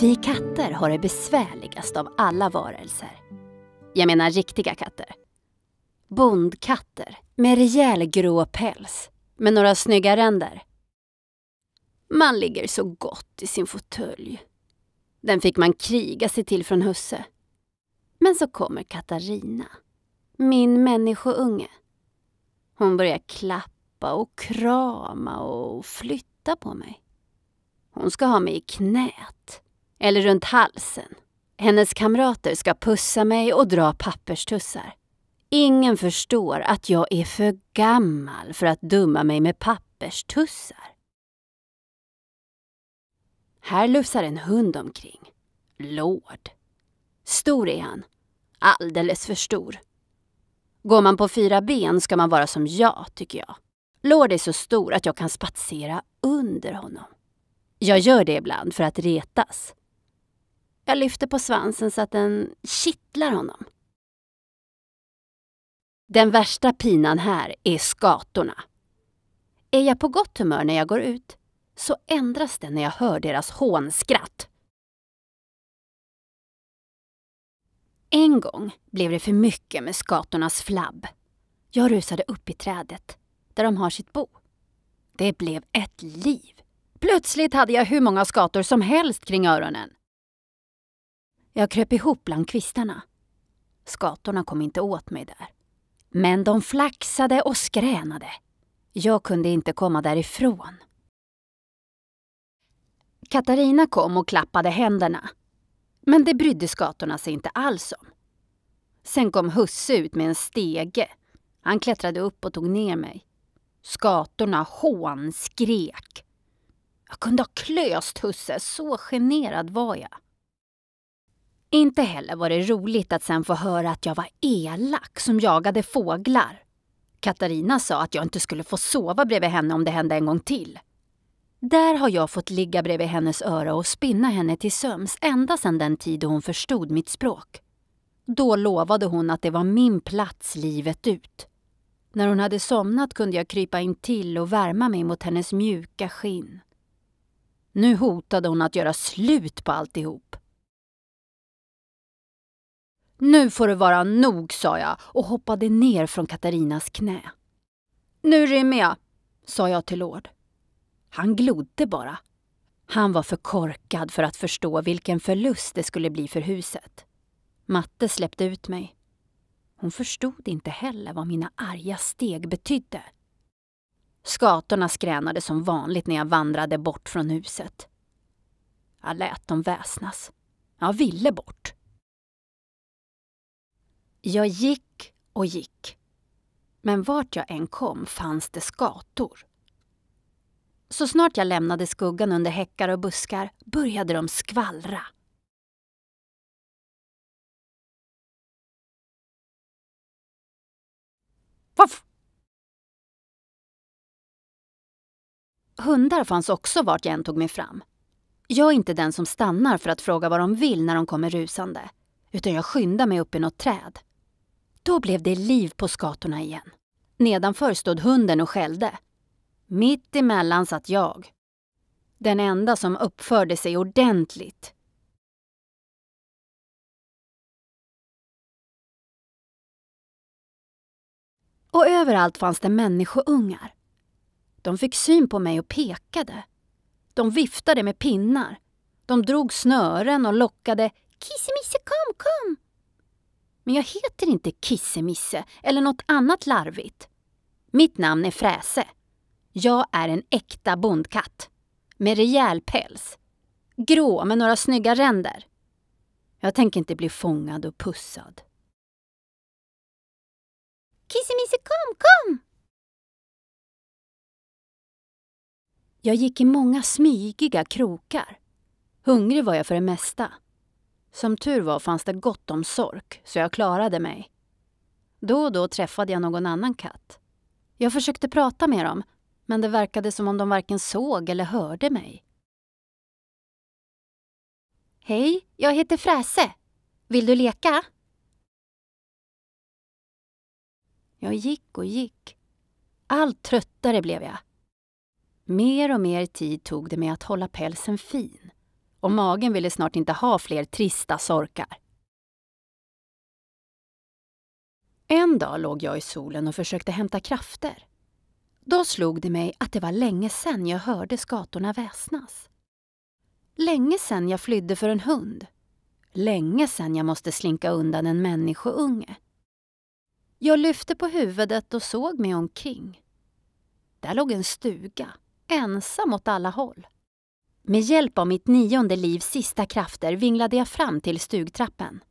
Vi katter har det besvärligast av alla varelser. Jag menar riktiga katter. Bondkatter med rejäl grå päls med några snygga ränder. Man ligger så gott i sin fåtölj. Den fick man kriga sig till från husse. Men så kommer Katarina, min människounge. Hon börjar klappa och krama och flytta på mig. Hon ska ha mig i knät eller runt halsen. Hennes kamrater ska pussa mig och dra papperstussar. Ingen förstår att jag är för gammal för att dumma mig med papperstussar. Här lufsar en hund omkring. Lord. Stor är han. Alldeles för stor. Går man på fyra ben ska man vara som jag, tycker jag. Lord är så stor att jag kan spatsera under honom. Jag gör det ibland för att retas. Jag lyfter på svansen så att den kittlar honom. Den värsta pinan här är skatorna. Är jag på gott humör när jag går ut så ändras det när jag hör deras hånskratt. En gång blev det för mycket med skatornas flabb. Jag rusade upp i trädet, där de har sitt bo. Det blev ett liv. Plötsligt hade jag hur många skator som helst kring öronen. Jag kröp ihop bland kvistarna. Skatorna kom inte åt mig där. Men de flaxade och skränade. Jag kunde inte komma därifrån. Katarina kom och klappade händerna. Men det brydde skatorna sig inte alls om. Sen kom husse ut med en stege. Han klättrade upp och tog ner mig. Skatorna hånskrek. Jag kunde ha klöst husse, så generad var jag. Inte heller var det roligt att sen få höra att jag var elak som jagade fåglar. Katarina sa att jag inte skulle få sova bredvid henne om det hände en gång till. Där har jag fått ligga bredvid hennes öra och spinna henne till söms ända sedan den tid då hon förstod mitt språk. Då lovade hon att det var min plats livet ut. När hon hade somnat kunde jag krypa in till och värma mig mot hennes mjuka skinn. Nu hotade hon att göra slut på alltihop. Nu får det vara nog, sa jag och hoppade ner från Katarinas knä. Nu rymmer jag, sa jag till Lord. Han glodde bara. Han var för korkad för att förstå vilken förlust det skulle bli för huset. Matte släppte ut mig. Hon förstod inte heller vad mina arga steg betydde. Skatorna skränade som vanligt när jag vandrade bort från huset. Jag lät dem väsnas. Jag ville bort. Jag gick och gick. Men vart jag än kom fanns det skator. Så snart jag lämnade skuggan under häckar och buskar började de skvallra. Voff! Hundar fanns också vart jag än tog mig fram. Jag är inte den som stannar för att fråga vad de vill när de kommer rusande, utan jag skyndar mig upp i något träd. Då blev det liv på skatorna igen. Nedanför stod hunden och skällde. Mitt emellan satt jag. Den enda som uppförde sig ordentligt. Och överallt fanns det människoungar. De fick syn på mig och pekade. De viftade med pinnar. De drog snören och lockade ”Kissemisse, kom, kom!” Men jag heter inte Kissemisse eller något annat larvigt. Mitt namn är Fräse. Jag är en äkta bondkatt. Med rejäl päls. Grå med några snygga ränder. Jag tänker inte bli fångad och pussad. Kissemisse, kom, kom! Jag gick i många smygiga krokar. Hungrig var jag för det mesta. Som tur var fanns det gott om sork, så jag klarade mig. Då och då träffade jag någon annan katt. Jag försökte prata med dem, men det verkade som om de varken såg eller hörde mig. Hej, jag heter Fräse. Vill du leka? Jag gick och gick. Allt tröttare blev jag. Mer och mer tid tog det mig att hålla pälsen fin och magen ville snart inte ha fler trista sorkar. En dag låg jag i solen och försökte hämta krafter. Då slog det mig att det var länge sedan jag hörde skatorna väsnas. Länge sedan jag flydde för en hund. Länge sedan jag måste slinka undan en människounge. Jag lyfte på huvudet och såg mig omkring. Där låg en stuga, ensam åt alla håll. Med hjälp av mitt nionde livs sista krafter vinglade jag fram till stugtrappen.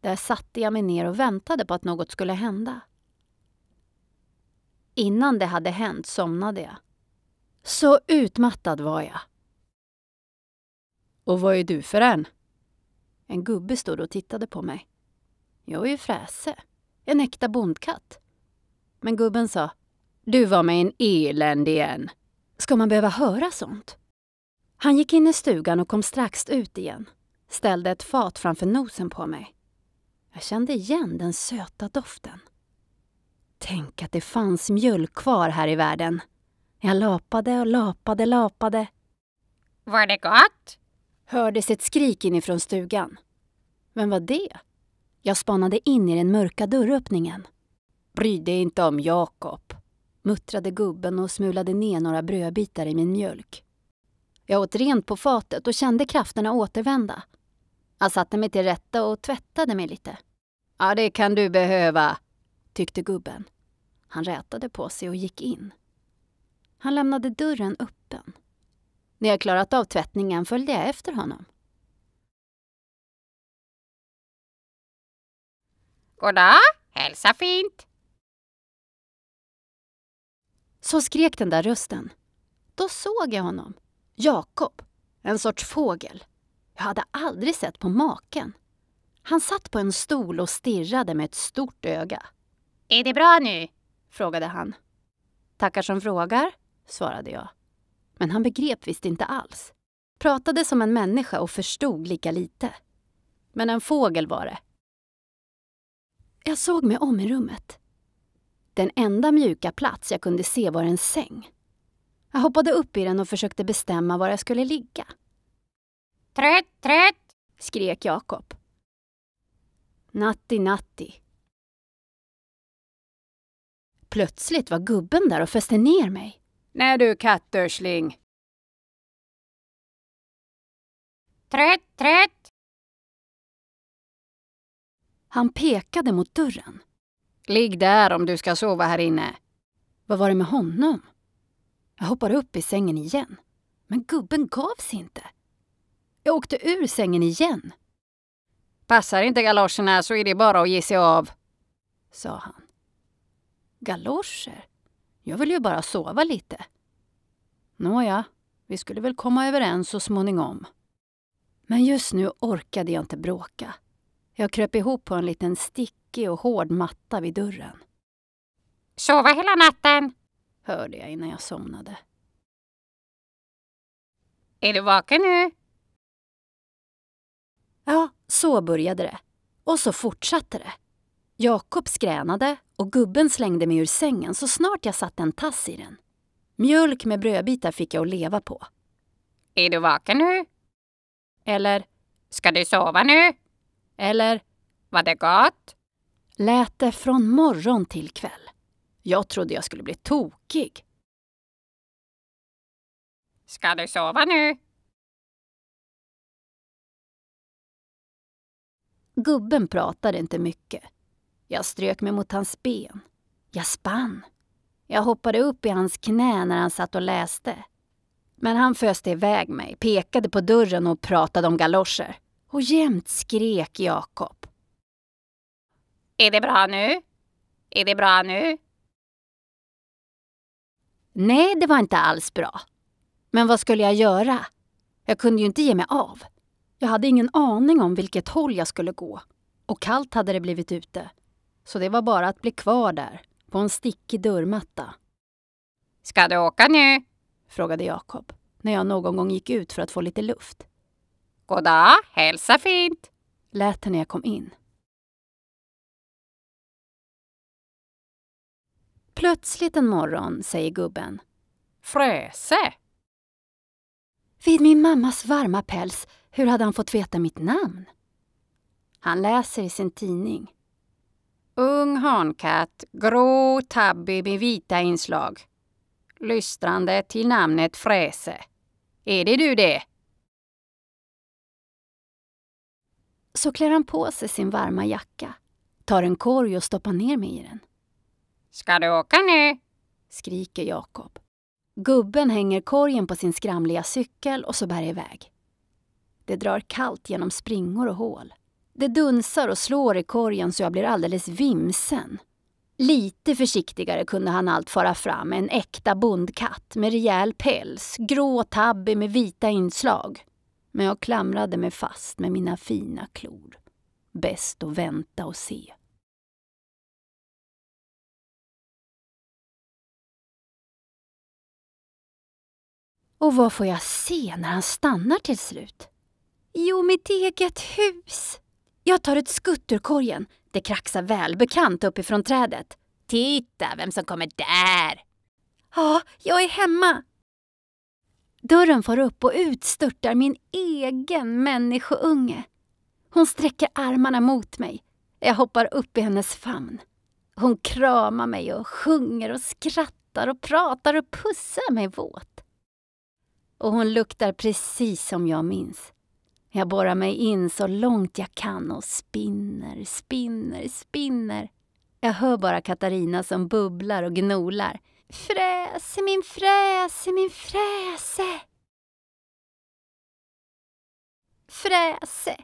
Där satte jag mig ner och väntade på att något skulle hända. Innan det hade hänt somnade jag. Så utmattad var jag. Och vad är du för en? En gubbe stod och tittade på mig. Jag är ju Fräse, en äkta bondkatt. Men gubben sa, du var med en eländig en. Ska man behöva höra sånt? Han gick in i stugan och kom strax ut igen. Ställde ett fat framför nosen på mig. Jag kände igen den söta doften. Tänk att det fanns mjölk kvar här i världen. Jag lapade och lapade, lapade. Var det gott? Hördes ett skrik inifrån stugan. Vem var det? Jag spanade in i den mörka dörröppningen. Bry dig inte om Jakob, muttrade gubben och smulade ner några brödbitar i min mjölk. Jag åt rent på fatet och kände krafterna återvända. Jag satte mig till rätta och tvättade mig lite. Ja, det kan du behöva, tyckte gubben. Han rätade på sig och gick in. Han lämnade dörren öppen. När jag klarat av tvättningen följde jag efter honom. Goddag, hälsa fint! Så skrek den där rösten. Då såg jag honom. Jakob, en sorts fågel. Jag hade aldrig sett på maken. Han satt på en stol och stirrade med ett stort öga. Är det bra nu? frågade han. Tackar som frågar, svarade jag. Men han begrep visst inte alls. Pratade som en människa och förstod lika lite. Men en fågel var det. Jag såg mig om i rummet. Den enda mjuka plats jag kunde se var en säng. Jag hoppade upp i den och försökte bestämma var jag skulle ligga. Trött, trött! skrek Jakob. Natti, natti. Plötsligt var gubben där och fäste ner mig. Nej du kattörsling! Trött, trött! Han pekade mot dörren. Ligg där om du ska sova här inne. Vad var det med honom? Jag hoppade upp i sängen igen. Men gubben gav sig inte. Jag åkte ur sängen igen. Passar inte galoscherna så är det bara att ge sig av, sa han. Galoscher? Jag vill ju bara sova lite. Nåja, vi skulle väl komma överens så småningom. Men just nu orkade jag inte bråka. Jag kröp ihop på en liten stickig och hård matta vid dörren. Sova hela natten, hörde jag innan jag somnade. Är du vaken nu? Ja, så började det. Och så fortsatte det. Jakob skränade och gubben slängde mig ur sängen så snart jag satte en tass i den. Mjölk med brödbitar fick jag att leva på. Är du vaken nu? Eller Ska du sova nu? Eller Var det gott? lät det från morgon till kväll. Jag trodde jag skulle bli tokig. Ska du sova nu? Gubben pratade inte mycket. Jag strök mig mot hans ben. Jag spann. Jag hoppade upp i hans knä när han satt och läste. Men han föste iväg mig, pekade på dörren och pratade om galoscher. Och jämt skrek Jakob. Är det bra nu? Är det bra nu? Nej, det var inte alls bra. Men vad skulle jag göra? Jag kunde ju inte ge mig av. Jag hade ingen aning om vilket håll jag skulle gå. Och kallt hade det blivit ute. Så det var bara att bli kvar där, på en stickig dörrmatta. Ska du åka nu? frågade Jakob när jag någon gång gick ut för att få lite luft. Goddag, hälsa fint! lät det när jag kom in. Plötsligt en morgon säger gubben. Fräse. Vid min mammas varma päls, hur hade han fått veta mitt namn? Han läser i sin tidning. Ung hankatt, grå tabby med vita inslag. Lystrande till namnet Fräse. Är det du det? Så klär han på sig sin varma jacka, tar en korg och stoppar ner mig i den. Ska du åka nu? skriker Jakob. Gubben hänger korgen på sin skramliga cykel och så bär iväg. Det drar kallt genom springor och hål. Det dunsar och slår i korgen så jag blir alldeles vimsen. Lite försiktigare kunde han allt fara fram en äkta bondkatt med rejäl päls, grå tabbi med vita inslag. Men jag klamrade mig fast med mina fina klor. Bäst att vänta och se. Och vad får jag se när han stannar till slut? Jo, mitt eget hus. Jag tar ett skutt ur korgen. Det kraxar välbekant uppifrån trädet. Titta vem som kommer där! Ja, jag är hemma. Dörren far upp och utstörtar min egen människounge. Hon sträcker armarna mot mig. Jag hoppar upp i hennes famn. Hon kramar mig och sjunger och skrattar och pratar och pussar mig våt och hon luktar precis som jag minns. Jag borrar mig in så långt jag kan och spinner, spinner, spinner. Jag hör bara Katarina som bubblar och gnolar. Fräse, min fräse, min fräse. Fräse.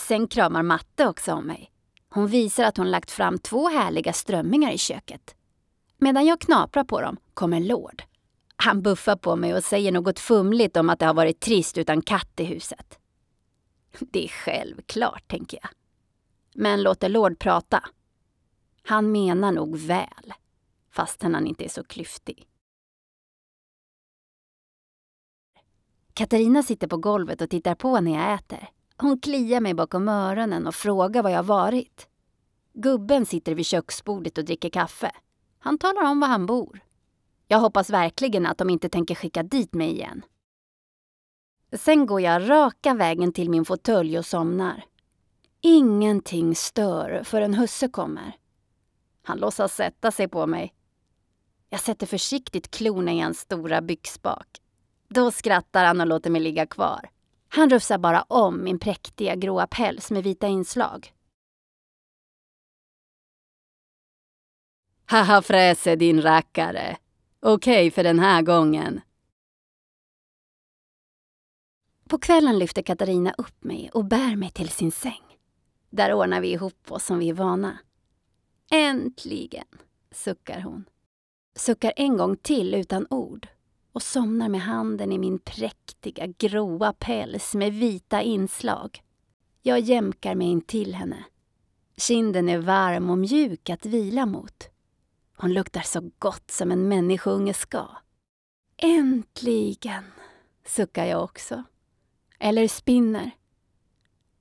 Sen kramar Matte också om mig. Hon visar att hon lagt fram två härliga strömmingar i köket. Medan jag knaprar på dem kommer Lord. Han buffar på mig och säger något fumligt om att det har varit trist utan katt i huset. Det är självklart, tänker jag. Men låter Lord prata. Han menar nog väl, fastän han inte är så klyftig. Katarina sitter på golvet och tittar på när jag äter. Hon kliar mig bakom öronen och frågar var jag varit. Gubben sitter vid köksbordet och dricker kaffe. Han talar om var han bor. Jag hoppas verkligen att de inte tänker skicka dit mig igen. Sen går jag raka vägen till min fåtölj och somnar. Ingenting stör förrän husse kommer. Han låtsas sätta sig på mig. Jag sätter försiktigt klorna i hans stora byxbak. Då skrattar han och låter mig ligga kvar. Han rufsar bara om min präktiga gråa päls med vita inslag. Haha fräse din rackare, Okej okay för den här gången. På kvällen lyfter Katarina upp mig och bär mig till sin säng. Där ordnar vi ihop oss som vi är vana. Äntligen, suckar hon. Suckar en gång till utan ord och somnar med handen i min präktiga gråa päls med vita inslag. Jag jämkar mig in till henne. Kinden är varm och mjuk att vila mot. Hon luktar så gott som en människounge ska. Äntligen, suckar jag också. Eller spinner.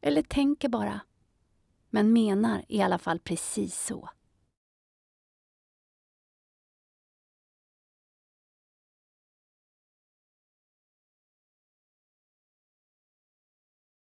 Eller tänker bara. Men menar i alla fall precis så.